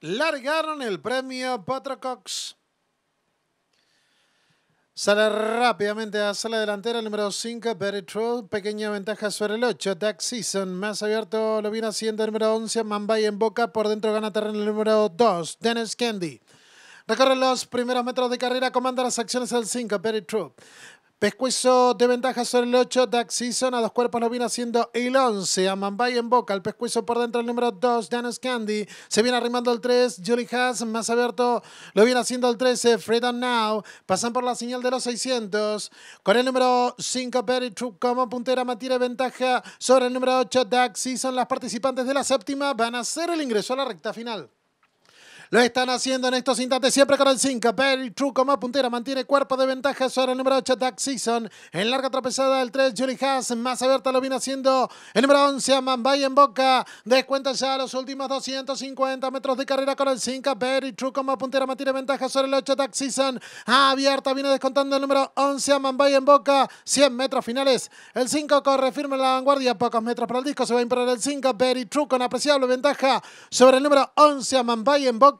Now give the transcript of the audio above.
largaron el premio Potrocox Sale rápidamente a la delantera el número 5, Betty True, Pequeña ventaja sobre el 8, Dax Season. Más abierto lo viene haciendo el número 11, Mambay en boca. Por dentro gana terreno el número 2, Dennis Candy. Recorre los primeros metros de carrera, comanda las acciones al 5, Betty true. Pescuezo de ventaja sobre el 8, Duck Season a dos cuerpos lo viene haciendo el 11, Mambay en boca, el pescuezo por dentro el número 2, Danos Candy, se viene arrimando el 3, Julie Haas, más abierto, lo viene haciendo el 13, Freedom Now, pasan por la señal de los 600, con el número 5, Perry True, como puntera, mantiene ventaja sobre el número 8, Duck Season, las participantes de la séptima van a hacer el ingreso a la recta final. Lo están haciendo en estos instantes siempre con el 5. Perry True como puntera mantiene cuerpo de ventaja sobre el número 8, Duck Season. En larga tropezada el 3, Julie Haas. Más abierta lo viene haciendo el número 11, Mambay en boca. Descuenta ya los últimos 250 metros de carrera con el 5. Perry True como puntera mantiene ventaja sobre el 8, Duck Season. Abierta viene descontando el número 11, Mambay en boca. 100 metros finales. El 5 corre firme en la vanguardia. Pocos metros para el disco. Se va a imponer el 5. Perry True con apreciable ventaja sobre el número 11, Mambay en boca